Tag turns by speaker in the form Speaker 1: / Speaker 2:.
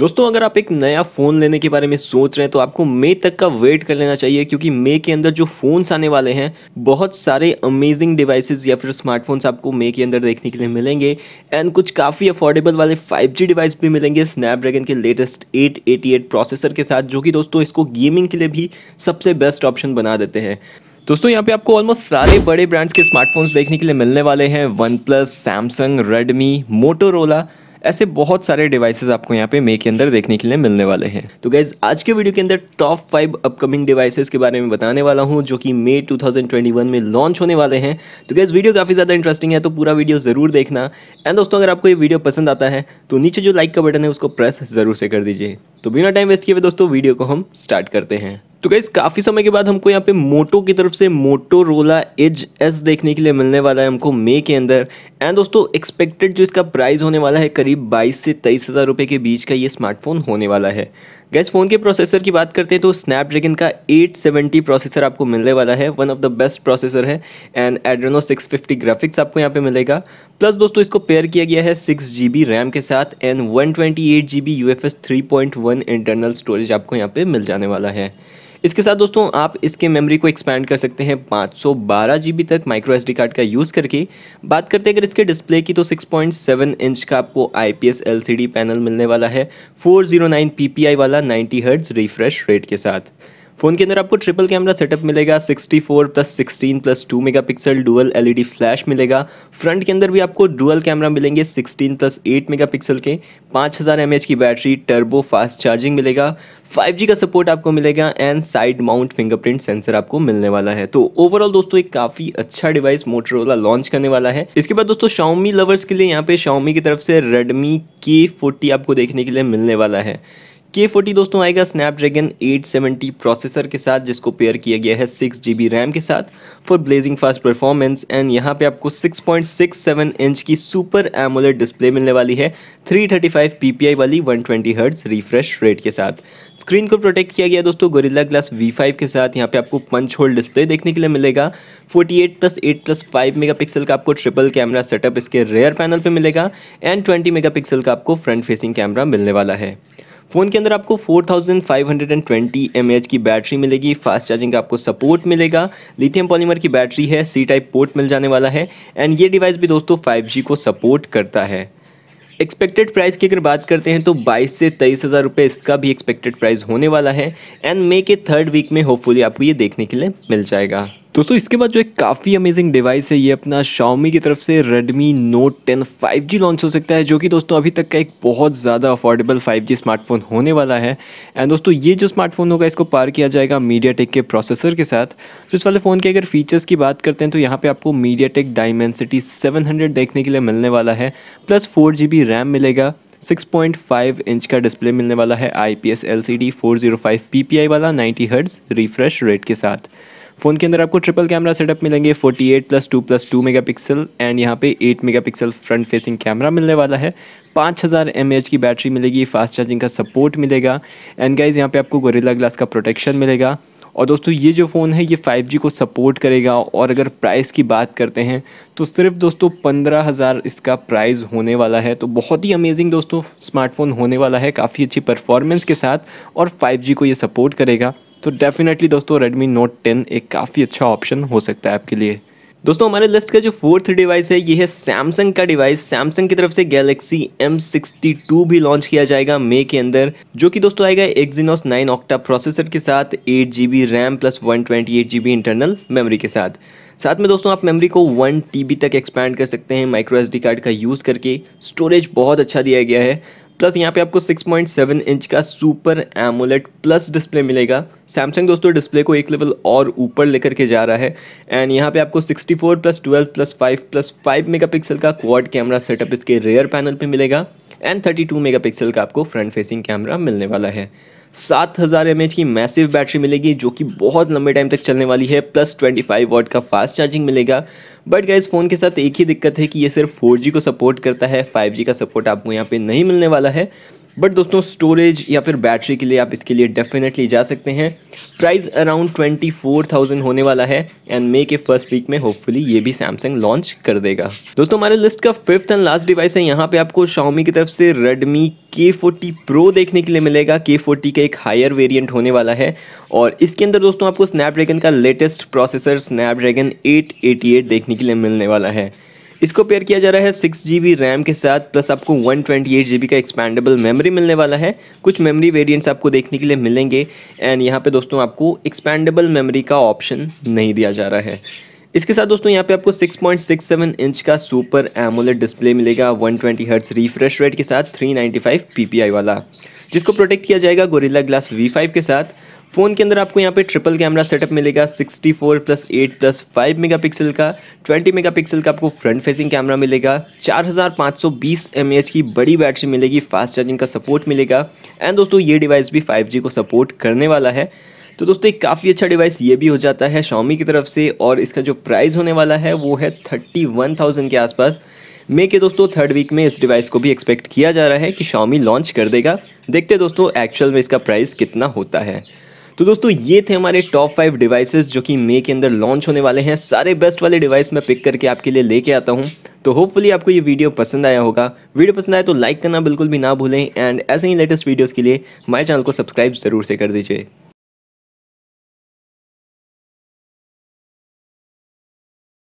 Speaker 1: दोस्तों अगर आप एक नया फ़ोन लेने के बारे में सोच रहे हैं तो आपको मई तक का वेट कर लेना चाहिए क्योंकि मई के अंदर जो फ़ोन्स आने वाले हैं बहुत सारे अमेजिंग डिवाइसेस या फिर स्मार्टफोन्स आपको मई के अंदर देखने के लिए मिलेंगे एंड कुछ काफ़ी अफोर्डेबल वाले 5G डिवाइस भी मिलेंगे स्नैपड्रैगन के लेटेस्ट एट प्रोसेसर के साथ जो कि दोस्तों इसको गेमिंग के लिए भी सबसे बेस्ट ऑप्शन बना देते हैं दोस्तों यहाँ पे आपको ऑलमोस्ट सारे बड़े ब्रांड्स के स्मार्टफोन्स देखने के लिए मिलने वाले हैं OnePlus Samsung Redmi Motorola ऐसे बहुत सारे डिवाइसेस आपको यहाँ पे मे के अंदर देखने के लिए मिलने वाले हैं तो गैज आज के वीडियो के अंदर टॉप फाइव अपकमिंग डिवाइसेस के बारे में बताने वाला हूँ जो कि मे 2021 में लॉन्च होने वाले हैं तो गैज वीडियो काफ़ी ज़्यादा इंटरेस्टिंग है तो पूरा वीडियो ज़रूर देखना एंड दोस्तों अगर आपको ये वीडियो पसंद आता है तो नीचे जो लाइक का बटन है उसको प्रेस ज़रूर से कर दीजिए तो बिना टाइम वेस्ट किए हुए दोस्तों वीडियो को हम स्टार्ट करते हैं तो गाइज काफ़ी समय के बाद हमको यहाँ पे मोटो की तरफ से मोटो रोला एज एस देखने के लिए मिलने वाला है हमको मे के अंदर एंड दोस्तों एक्सपेक्टेड जो इसका प्राइस होने वाला है करीब 22 से तेईस हज़ार रुपये के बीच का ये स्मार्टफोन होने वाला है गैस फ़ोन के प्रोसेसर की बात करते हैं तो स्नैपड्रैगन का 870 प्रोसेसर आपको मिलने वाला है one of the best processor है एंड एड्रेनो 650 ग्राफिक्स आपको यहाँ पे मिलेगा प्लस दोस्तों इसको पेयर किया गया है सिक्स जी रैम के साथ and one twenty eight G B internal storage आपको यहाँ पर मिल जाने वाला है इसके साथ दोस्तों आप इसके मेमोरी को एक्सपैंड कर सकते हैं पाँच सौ तक माइक्रो एस कार्ड का यूज़ करके बात करते हैं अगर इसके डिस्प्ले की तो 6.7 इंच का आपको आई पी पैनल मिलने वाला है 409 आई वाला 90 हर्ट्ज रिफ्रेश रेट के साथ फोन के अंदर आपको ट्रिपल कैमरा सेटअप मिलेगा 64 four plus sixteen plus two mega pixel dual L flash मिलेगा फ्रंट के अंदर भी आपको डुअल कैमरा मिलेंगे 16 प्लस 8 मेगा पिक्सल के 5000 हज़ार की बैटरी टर्बो फास्ट चार्जिंग मिलेगा 5G का सपोर्ट आपको मिलेगा and side mount fingerprint sensor आपको मिलने वाला है तो ओवरऑल दोस्तों एक काफ़ी अच्छा डिवाइस मोटरोला लॉन्च करने वाला है इसके बाद दोस्तों शाओमी लवर्स के लिए यहाँ पे शाओमी की तरफ से रेडमी के आपको देखने के लिए मिलने वाला है के फोर्टी दोस्तों आएगा स्नैपड्रैगन 870 प्रोसेसर के साथ जिसको पेयर किया गया है सिक्स जी रैम के साथ for blazing fast performance and यहाँ पे आपको 6.67 इंच की सुपर एमोलेड डिस्प्ले मिलने वाली है 335 ppi वाली 120 ट्वेंटी हर्ट्स रिफ्रेश रेट के साथ स्क्रीन को प्रोटेक्ट किया गया दोस्तों गोरिल्ला ग्लास V5 के साथ यहाँ पे आपको पंच होल डिस्प्ले देखने के लिए मिलेगा 48 plus eight plus five pixel का आपको ट्रिपल कैमरा सेटअप इसके रेयर पैनल पे मिलेगा एंड 20 मेगापिक्सल का आपको फ्रंट फेसिंग कैमरा मिलने वाला है फ़ोन के अंदर आपको 4520 mAh की बैटरी मिलेगी फास्ट चार्जिंग का आपको सपोर्ट मिलेगा लिथियम पॉलीमर की बैटरी है सी टाइप पोर्ट मिल जाने वाला है एंड ये डिवाइस भी दोस्तों 5G को सपोर्ट करता है एक्सपेक्टेड प्राइस की अगर बात करते हैं तो 22 से तेईस हज़ार रुपये इसका भी एक्सपेक्टेड प्राइस होने वाला है एंड मे के थर्ड वीक में होपफुली आपको ये देखने के लिए मिल जाएगा दोस्तों इसके बाद जो एक काफ़ी अमेजिंग डिवाइस है ये अपना Xiaomi की तरफ से Redmi Note 10 5G लॉन्च हो सकता है जो कि दोस्तों अभी तक का एक बहुत ज़्यादा अफोर्डेबल 5G स्मार्टफोन होने वाला है एंड दोस्तों ये जो स्मार्टफोन होगा इसको पार किया जाएगा मीडिया के प्रोसेसर के साथ तो इस वाले फ़ोन के अगर फीचर्स की बात करते हैं तो यहाँ पर आपको मीडिया टेक डायमेंसिटी देखने के लिए मिलने वाला है प्लस फोर रैम मिलेगा 6.5 इंच का डिस्प्ले मिलने वाला है I P S L C D four zero five P P I वाला 90 हर्ट्ज़ रिफ्रेश रेट के साथ फ़ोन के अंदर आपको ट्रिपल कैमरा सेटअप मिलेंगे 48 eight plus two plus two mega pixel and यहाँ पे 8 mega pixel front facing camera मिलने वाला है 5000 हज़ार की बैटरी मिलेगी फास्ट चार्जिंग का सपोर्ट मिलेगा एंड गाइज यहाँ पे आपको गोरिल्ला ग्लास का प्रोटेक्शन मिलेगा और दोस्तों ये जो फ़ोन है ये 5G को सपोर्ट करेगा और अगर प्राइस की बात करते हैं तो सिर्फ दोस्तों पंद्रह हज़ार इसका प्राइस होने वाला है तो बहुत ही अमेजिंग दोस्तों स्मार्टफोन होने वाला है काफ़ी अच्छी परफॉर्मेंस के साथ और 5G को ये सपोर्ट करेगा तो डेफिनेटली दोस्तों रेडमी नोट टेन एक काफ़ी अच्छा ऑप्शन हो सकता है आपके लिए दोस्तों हमारे लिस्ट का जो फोर्थ डिवाइस है ये है सैमसंग का डिवाइस सैमसंग की तरफ से गैलेक्सी M62 भी लॉन्च किया जाएगा मई के अंदर जो कि दोस्तों आएगा एक्जीनोस 9 ऑक्टा प्रोसेसर के साथ eight G RAM plus eight G internal memory के साथ साथ में दोस्तों आप मेमोरी को वन टी तक एक्सपैंड कर सकते हैं माइक्रो एस कार्ड का यूज़ करके स्टोरेज बहुत अच्छा दिया गया है प्लस यहाँ पे आपको 6.7 इंच का सुपर एमोलेट प्लस डिस्प्ले मिलेगा सैमसंग दोस्तों डिस्प्ले को एक लेवल और ऊपर लेकर के जा रहा है एंड यहाँ पे आपको 64 प्लस 12 प्लस 5 प्लस 5 मेगापिक्सल का क्वाड कैमरा सेटअप इसके रेयर पैनल पे मिलेगा एंड थर्टी टू मेगा का आपको फ्रंट फेसिंग कैमरा मिलने वाला है सात हज़ार एम की मैसिव बैटरी मिलेगी जो कि बहुत लंबे टाइम तक चलने वाली है प्लस ट्वेंटी फाइव वॉट का फास्ट चार्जिंग मिलेगा बट गए फ़ोन के साथ एक ही दिक्कत है कि ये सिर्फ 4G को सपोर्ट करता है 5G का सपोर्ट आपको यहाँ पे नहीं मिलने वाला है बट दोस्तों स्टोरेज या फिर बैटरी के लिए आप इसके लिए डेफिनेटली जा सकते हैं price around twenty four thousand होने वाला है एंड मे के फर्स्ट वीक में होपफुली ये भी सैमसंग लॉन्च कर देगा दोस्तों हमारे लिस्ट का फिफ्थ एंड लास्ट डिवाइस है यहाँ पे आपको शाओमी की तरफ से रेडमी के फोर्टी प्रो देखने के लिए मिलेगा के फोर्टी का एक हायर वेरियंट होने वाला है और इसके अंदर दोस्तों आपको स्नैपड्रैगन का लेटेस्ट प्रोसेसर स्नैपड्रैगन एट देखने के लिए मिलने वाला है इसको पेयर किया जा रहा है सिक्स जी रैम के साथ प्लस आपको वन ट्वेंटी का एक्सपैंडेबल मेमोरी मिलने वाला है कुछ मेमोरी वेरियंट्स आपको देखने के लिए मिलेंगे एंड यहाँ पे दोस्तों आपको एक्सपैंडेबल मेमोरी का ऑप्शन नहीं दिया जा रहा है इसके साथ दोस्तों यहाँ पे आपको 6.67 इंच का सुपर एमोलेड डिस्प्ले मिलेगा 120 ट्वेंटी हर्ट्स रिफ्रेश रेट के साथ 395 पीपीआई वाला जिसको प्रोटेक्ट किया जाएगा गोरिल्ला ग्लास V5 के साथ फ़ोन के अंदर आपको यहाँ पे ट्रिपल कैमरा सेटअप मिलेगा 64 four plus eight plus five mega pixel का 20 मेगा पिक्सल का आपको फ्रंट फेसिंग कैमरा मिलेगा 4520 हज़ार की बड़ी बैटरी मिलेगी फास्ट चार्जिंग का सपोर्ट मिलेगा एंड दोस्तों ये डिवाइस भी 5G को सपोर्ट करने वाला है तो दोस्तों एक काफ़ी अच्छा डिवाइस ये भी हो जाता है शॉमी की तरफ से और इसका जो प्राइस होने वाला है वो है थर्टी वन थाउजेंड के आसपास मे के दोस्तों थर्ड वीक में इस डिवाइस को भी एक्सपेक्ट किया जा रहा है कि शॉमी लॉन्च कर देगा देखते दोस्तों एक्चुअल में इसका प्राइस कितना होता है तो दोस्तों ये थे हमारे टॉप फाइव डिवाइसेस जो कि मे के अंदर लॉन्च होने वाले हैं सारे बेस्ट वाले डिवाइस मैं पिक करके आपके लिए लेके आता हूँ तो होपफुली आपको ये वीडियो पसंद आया होगा वीडियो पसंद आया तो लाइक करना बिल्कुल भी ना भूलें एंड ऐसे ही लेटेस्ट वीडियोज़ के लिए हमारे चैनल को सब्सक्राइब ज़रूर से कर दीजिए